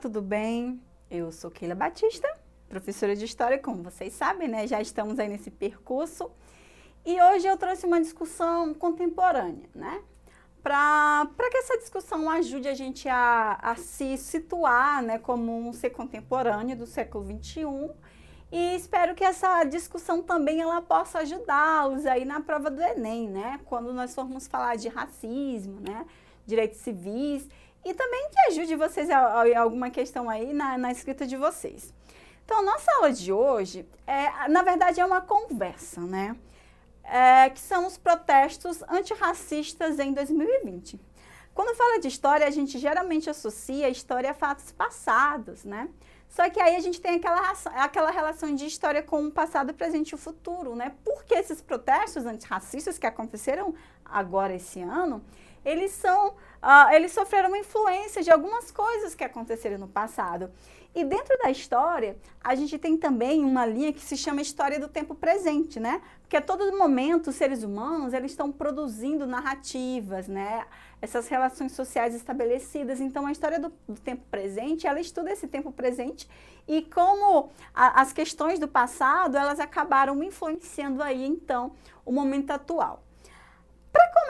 tudo bem? Eu sou Keila Batista, professora de História, como vocês sabem, né? Já estamos aí nesse percurso. E hoje eu trouxe uma discussão contemporânea, né? Para que essa discussão ajude a gente a, a se situar né, como um ser contemporâneo do século XXI e espero que essa discussão também ela possa ajudá-los aí na prova do Enem, né? Quando nós formos falar de racismo, né? Direitos civis e também que ajude vocês a, alguma questão aí na, na, escrita de vocês. Então, nossa aula de hoje, é, na verdade, é uma conversa, né? É, que são os protestos antirracistas em 2020. Quando fala de história, a gente geralmente associa a história a fatos passados, né? Só que aí a gente tem aquela, aquela relação de história com o passado, o presente e o futuro, né? Porque esses protestos antirracistas que aconteceram agora esse ano, eles são Uh, eles sofreram influência de algumas coisas que aconteceram no passado. E dentro da história, a gente tem também uma linha que se chama história do tempo presente, né? Porque a todo momento os seres humanos, eles estão produzindo narrativas, né? Essas relações sociais estabelecidas. Então, a história do, do tempo presente, ela estuda esse tempo presente e como a, as questões do passado, elas acabaram influenciando aí, então, o momento atual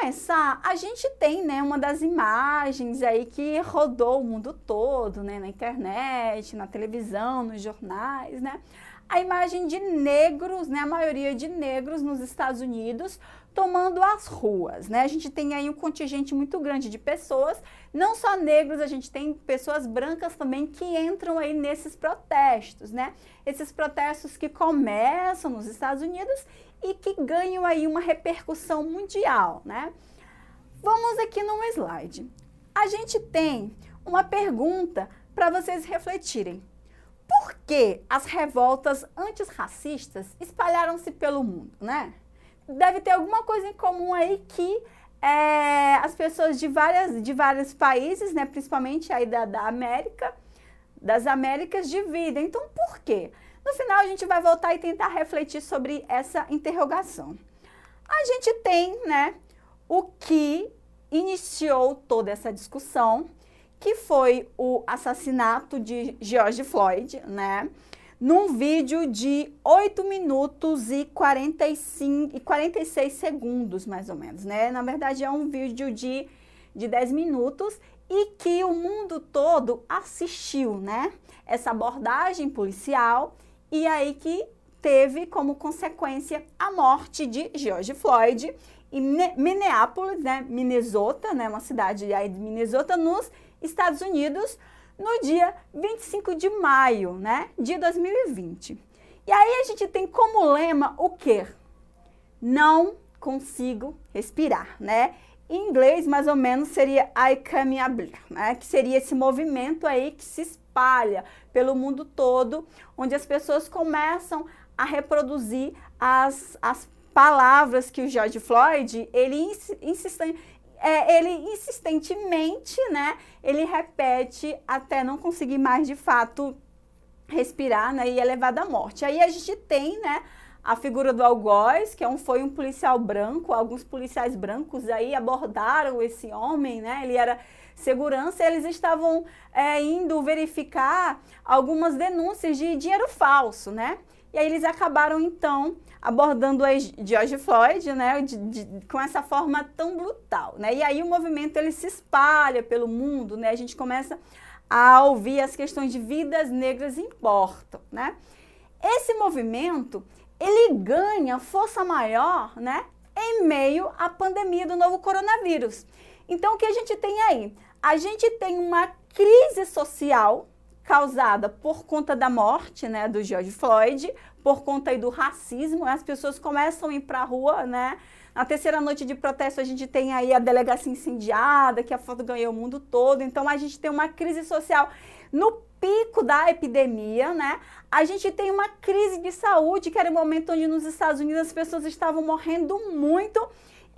começar, a gente tem né, uma das imagens aí que rodou o mundo todo, né, na internet, na televisão, nos jornais, né? A imagem de negros, né, a maioria de negros nos Estados Unidos tomando as ruas, né? A gente tem aí um contingente muito grande de pessoas, não só negros, a gente tem pessoas brancas também que entram aí nesses protestos, né? Esses protestos que começam nos Estados Unidos e que ganham aí uma repercussão mundial, né? Vamos aqui num slide. A gente tem uma pergunta para vocês refletirem. Por que as revoltas antirracistas espalharam-se pelo mundo, né? Deve ter alguma coisa em comum aí que é, as pessoas de, várias, de vários países, né, principalmente aí da, da América, das Américas, dividem. Então, por quê? No final, a gente vai voltar e tentar refletir sobre essa interrogação. A gente tem, né, o que iniciou toda essa discussão, que foi o assassinato de George Floyd, né? Num vídeo de 8 minutos e 45 e 46 segundos, mais ou menos, né? Na verdade é um vídeo de de 10 minutos e que o mundo todo assistiu, né? Essa abordagem policial e aí que teve como consequência a morte de George Floyd em Minneapolis, né, Minnesota, né, uma cidade aí de Minnesota, nos Estados Unidos, no dia 25 de maio, né, de 2020. E aí a gente tem como lema o quê? Não consigo respirar, né? Em inglês, mais ou menos, seria I Come Abrir, né? que seria esse movimento aí que se espalha pelo mundo todo, onde as pessoas começam a reproduzir as, as palavras que o George Floyd, ele insiste, é, ele insistentemente, né, ele repete até não conseguir mais de fato respirar, né, e é levado à morte. Aí a gente tem, né, a figura do algoz, que é um, foi um policial branco, alguns policiais brancos aí abordaram esse homem, né? Ele era segurança, eles estavam é, indo verificar algumas denúncias de dinheiro falso, né? E aí eles acabaram então abordando a George Floyd, né, de, de, com essa forma tão brutal, né? E aí o movimento ele se espalha pelo mundo, né? A gente começa a ouvir as questões de vidas negras importam, né? Esse movimento ele ganha força maior, né, em meio à pandemia do novo coronavírus. Então, o que a gente tem aí? A gente tem uma crise social causada por conta da morte, né, do George Floyd, por conta aí do racismo, as pessoas começam a ir para a rua, né? Na terceira noite de protesto, a gente tem aí a delegacia incendiada, que a foto ganhou o mundo todo. Então, a gente tem uma crise social no pico da epidemia, né? A gente tem uma crise de saúde, que era o um momento onde nos Estados Unidos as pessoas estavam morrendo muito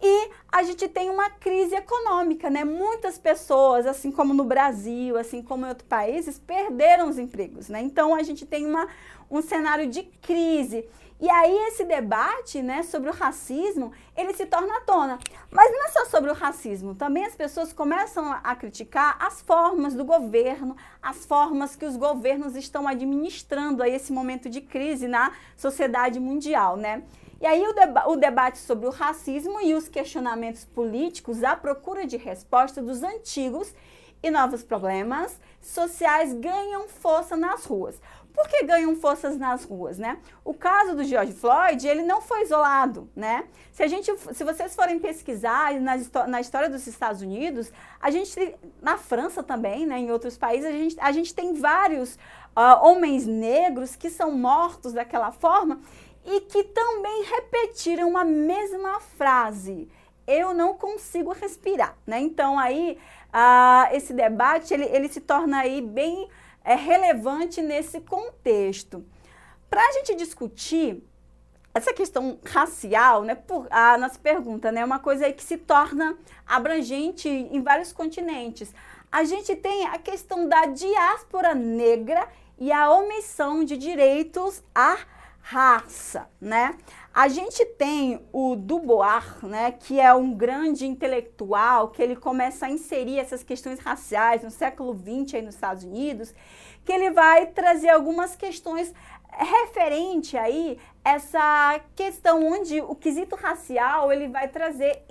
e a gente tem uma crise econômica, né? Muitas pessoas, assim como no Brasil, assim como em outros países, perderam os empregos, né? Então a gente tem uma, um cenário de crise. E aí esse debate, né, sobre o racismo, ele se torna à tona. Mas não é só sobre o racismo, também as pessoas começam a criticar as formas do governo, as formas que os governos estão administrando aí esse momento de crise na sociedade mundial, né? E aí o, deba o, debate sobre o racismo e os questionamentos políticos à procura de resposta dos antigos e novos problemas sociais ganham força nas ruas. Por que ganham forças nas ruas, né? O caso do George Floyd, ele não foi isolado, né? Se a gente, se vocês forem pesquisar na, na história dos Estados Unidos, a gente, na França também, né, em outros países, a gente, a gente tem vários uh, homens negros que são mortos daquela forma e que também repetiram a mesma frase. Eu não consigo respirar, né? Então aí esse debate ele, ele se torna aí bem é, relevante nesse contexto. Para a gente discutir essa questão racial, né, por, a nossa pergunta, né, é uma coisa aí que se torna abrangente em vários continentes. A gente tem a questão da diáspora negra e a omissão de direitos à raça, né? A gente tem o Dubois, né, que é um grande intelectual, que ele começa a inserir essas questões raciais no século XX aí nos Estados Unidos, que ele vai trazer algumas questões referente aí essa questão onde o quesito racial ele vai trazer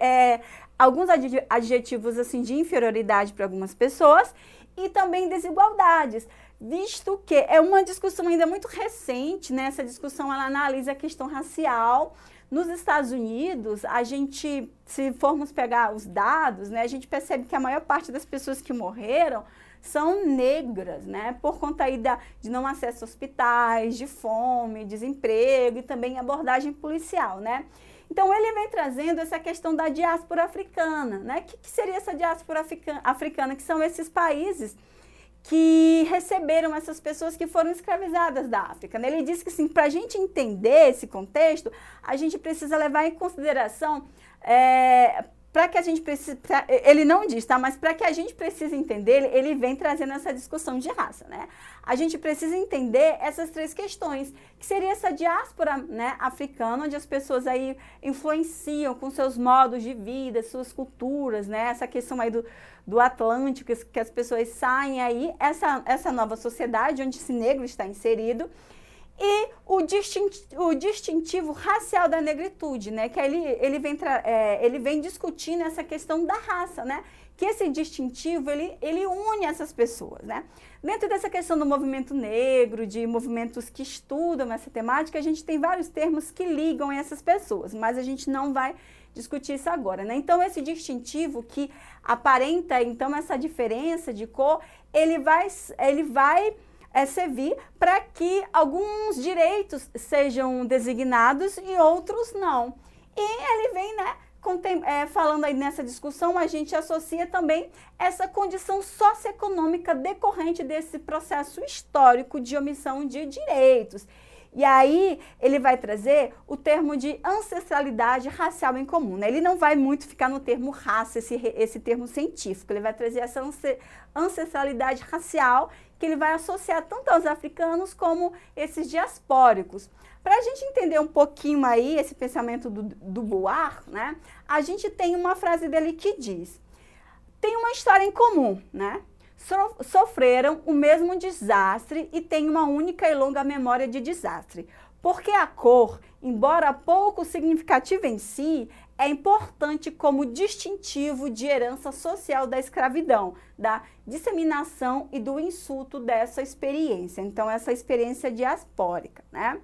é, alguns adjetivos assim de inferioridade para algumas pessoas e também desigualdades visto que é uma discussão ainda muito recente, né? Essa discussão ela analisa a questão racial. Nos Estados Unidos, a gente, se formos pegar os dados, né, a gente percebe que a maior parte das pessoas que morreram são negras, né? Por conta aí da, de não acesso a hospitais, de fome, desemprego e também abordagem policial, né? Então ele vem trazendo essa questão da diáspora africana, né? O que, que seria essa diáspora africana? Que são esses países que receberam essas pessoas que foram escravizadas da África. Né? Ele diz que, assim, para a gente entender esse contexto, a gente precisa levar em consideração é, para que a gente precise, pra, ele não diz, tá? Mas para que a gente precise entender, ele vem trazendo essa discussão de raça, né? A gente precisa entender essas três questões, que seria essa diáspora, né, africana, onde as pessoas aí influenciam com seus modos de vida, suas culturas, né? Essa questão aí do, do Atlântico, que as pessoas saem aí, essa, essa nova sociedade onde esse negro está inserido e o, distintivo, o distintivo racial da negritude, né? Que ele, ele, vem é, ele vem discutindo essa questão da raça, né? Que esse distintivo, ele, ele une essas pessoas, né? Dentro dessa questão do movimento negro, de movimentos que estudam essa temática, a gente tem vários termos que ligam essas pessoas, mas a gente não vai discutir isso agora, né? Então esse distintivo que aparenta então essa diferença de cor, ele vai ele vai é, servir para que alguns direitos sejam designados e outros não. E ele vem, né, é, falando aí nessa discussão, a gente associa também essa condição socioeconômica decorrente desse processo histórico de omissão de direitos. E aí ele vai trazer o termo de ancestralidade racial em comum. Né? Ele não vai muito ficar no termo raça, esse, esse termo científico. Ele vai trazer essa ancestralidade racial que ele vai associar tanto aos africanos como esses diaspóricos. Para a gente entender um pouquinho aí esse pensamento do, do Buar, né? a gente tem uma frase dele que diz: tem uma história em comum, né? sofreram o mesmo desastre e têm uma única e longa memória de desastre. Porque a cor, embora pouco significativa em si, é importante como distintivo de herança social da escravidão, da disseminação e do insulto dessa experiência. Então, essa experiência diaspórica, né?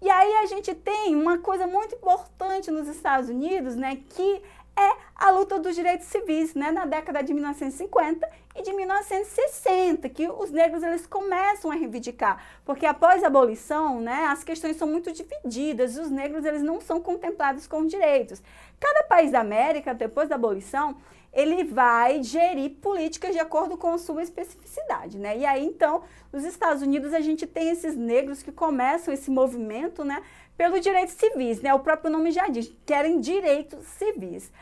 E aí a gente tem uma coisa muito importante nos Estados Unidos, né, que é a luta dos direitos civis, né, na década de 1950 e de 1960, que os negros eles começam a reivindicar, porque após a abolição, né, as questões são muito divididas, os negros eles não são contemplados com direitos. Cada país da América, depois da abolição, ele vai gerir políticas de acordo com sua especificidade, né? E aí, então, nos Estados Unidos a gente tem esses negros que começam esse movimento, né, pelo direito civis, né? O próprio nome já diz, querem direitos civis.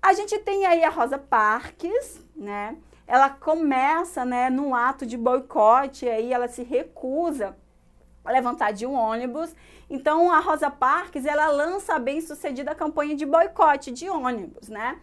A gente tem aí a Rosa Parks, né? ela começa, né, num ato de boicote, aí ela se recusa a levantar de um ônibus. Então, a Rosa Parks, ela lança a bem-sucedida campanha de boicote de ônibus, né?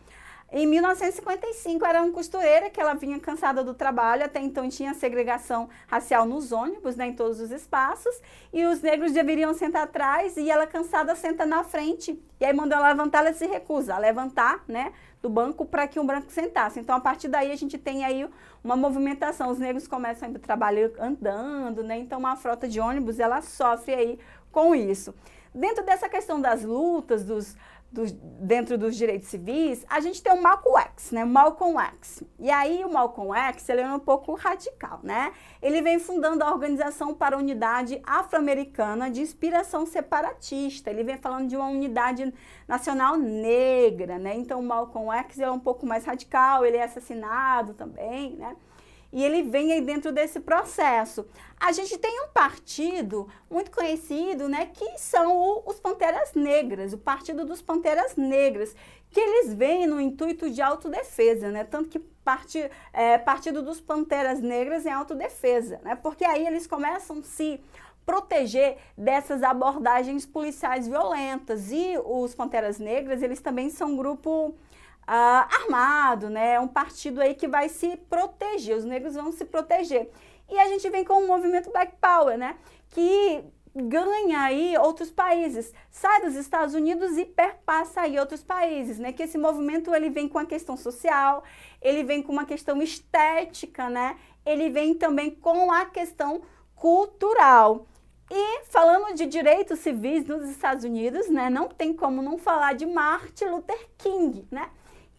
Em 1955, era uma costureira que ela vinha cansada do trabalho, até então tinha segregação racial nos ônibus, né, em todos os espaços, e os negros deveriam sentar atrás e ela cansada senta na frente. E aí mandou ela levantar, ela se recusa a levantar, né? do banco para que um branco sentasse. Então, a partir daí, a gente tem aí uma movimentação. Os negros começam a ir trabalho andando, né? Então, uma frota de ônibus, ela sofre aí com isso. Dentro dessa questão das lutas, dos, dos, dentro dos direitos civis, a gente tem o Malcolm X, né? Malcolm X. E aí o Malcolm X, ele é um pouco radical, né? Ele vem fundando a Organização para a Unidade Afro-Americana de inspiração separatista. Ele vem falando de uma unidade nacional negra, né? Então o Malcolm X é um pouco mais radical, ele é assassinado também, né? e ele vem aí dentro desse processo. A gente tem um partido muito conhecido, né, que são o, os Panteras Negras, o Partido dos Panteras Negras, que eles vêm no intuito de autodefesa, né, tanto que parte, é, Partido dos Panteras Negras é autodefesa, né, porque aí eles começam se proteger dessas abordagens policiais violentas. E os Panteras Negras, eles também são um grupo ah, armado, né? Um partido aí que vai se proteger, os negros vão se proteger. E a gente vem com o movimento Black Power, né? Que ganha aí outros países, sai dos Estados Unidos e perpassa aí outros países, né? Que esse movimento ele vem com a questão social, ele vem com uma questão estética, né? Ele vem também com a questão cultural. E falando de direitos civis nos Estados Unidos, né? Não tem como não falar de Martin Luther King, né?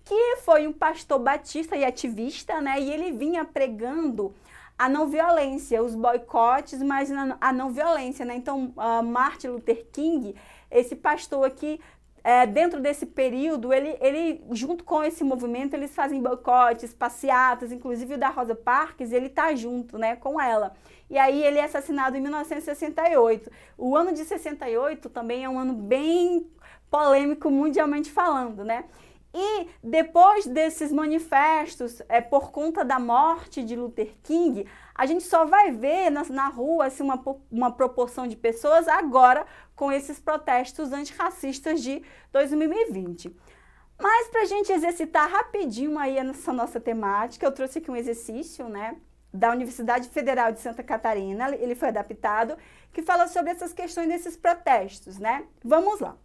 que foi um pastor batista e ativista, né? E ele vinha pregando a não violência, os boicotes, mas a não violência, né? Então, uh, Martin Luther King, esse pastor aqui, é, dentro desse período, ele, ele, junto com esse movimento, eles fazem boicotes, passeatas, inclusive o da Rosa Parks, ele tá junto, né, com ela. E aí ele é assassinado em 1968. O ano de 68 também é um ano bem polêmico mundialmente falando, né? E depois desses manifestos, é, por conta da morte de Luther King, a gente só vai ver na, na rua assim, uma, uma proporção de pessoas agora com esses protestos antirracistas de 2020. Mas para a gente exercitar rapidinho aí essa nossa temática, eu trouxe aqui um exercício, né? Da Universidade Federal de Santa Catarina, ele foi adaptado, que fala sobre essas questões desses protestos, né? Vamos lá.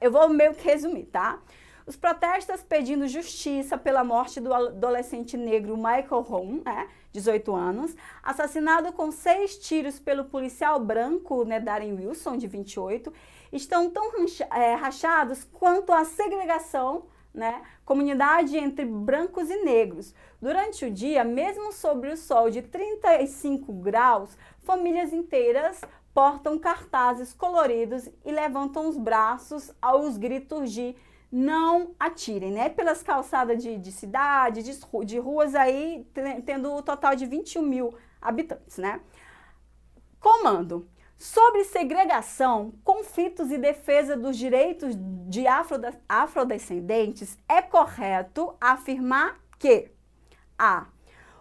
Eu vou meio que resumir, tá? Os protestos pedindo justiça pela morte do adolescente negro Michael Home, né, 18 anos, assassinado com seis tiros pelo policial branco né, Darren Wilson, de 28, estão tão é, rachados quanto a segregação né? Comunidade entre brancos e negros. Durante o dia, mesmo sobre o sol de 35 graus, famílias inteiras portam cartazes coloridos e levantam os braços aos gritos de não atirem, né? Pelas calçadas de, de cidade, de, de, ruas aí, tendo o um total de 21 mil habitantes, né? Comando. Sobre segregação, conflitos e defesa dos direitos de afro, afrodescendentes, é correto afirmar que a.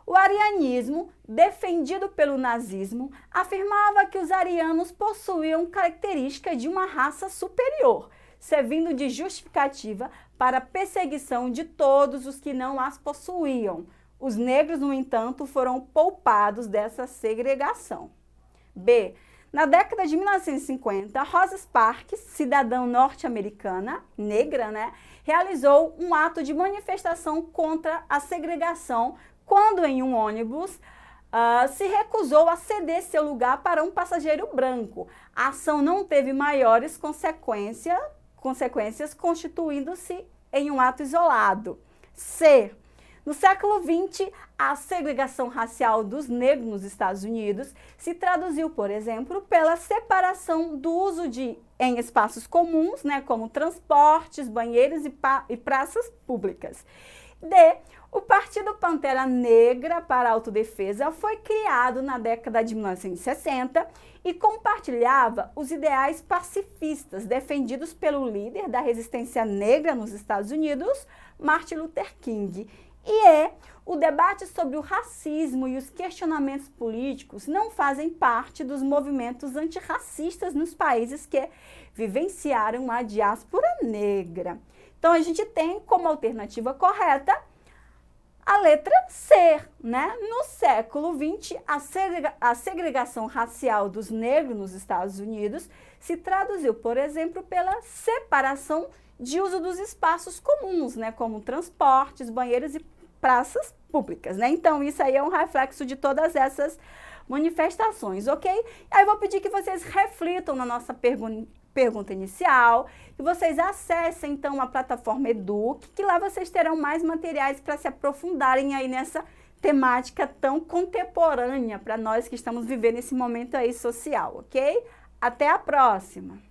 O arianismo, defendido pelo nazismo, afirmava que os arianos possuíam características de uma raça superior – servindo de justificativa para a perseguição de todos os que não as possuíam. Os negros, no entanto, foram poupados dessa segregação. B. Na década de 1950, Rosa Parks, cidadã norte-americana, negra, né, realizou um ato de manifestação contra a segregação quando, em um ônibus, uh, se recusou a ceder seu lugar para um passageiro branco. A ação não teve maiores consequências consequências, constituindo-se em um ato isolado. C. No século XX, a segregação racial dos negros nos Estados Unidos se traduziu, por exemplo, pela separação do uso de em espaços comuns, né, como transportes, banheiros e, e praças públicas. D. O Partido Pantera Negra para a Autodefesa foi criado na década de 1960 e compartilhava os ideais pacifistas defendidos pelo líder da resistência negra nos Estados Unidos, Martin Luther King. E é, o debate sobre o racismo e os questionamentos políticos não fazem parte dos movimentos antirracistas nos países que vivenciaram a diáspora negra. Então, a gente tem como alternativa correta a letra C, né? No século XX, a, segrega a segregação racial dos negros nos Estados Unidos se traduziu, por exemplo, pela separação de uso dos espaços comuns, né? Como transportes, banheiros e praças públicas, né? Então, isso aí é um reflexo de todas essas manifestações, ok? Aí eu vou pedir que vocês reflitam na nossa pergunta pergunta inicial, e vocês acessem então a plataforma Eduque, que lá vocês terão mais materiais para se aprofundarem aí nessa temática tão contemporânea para nós que estamos vivendo esse momento aí social, ok? Até a próxima!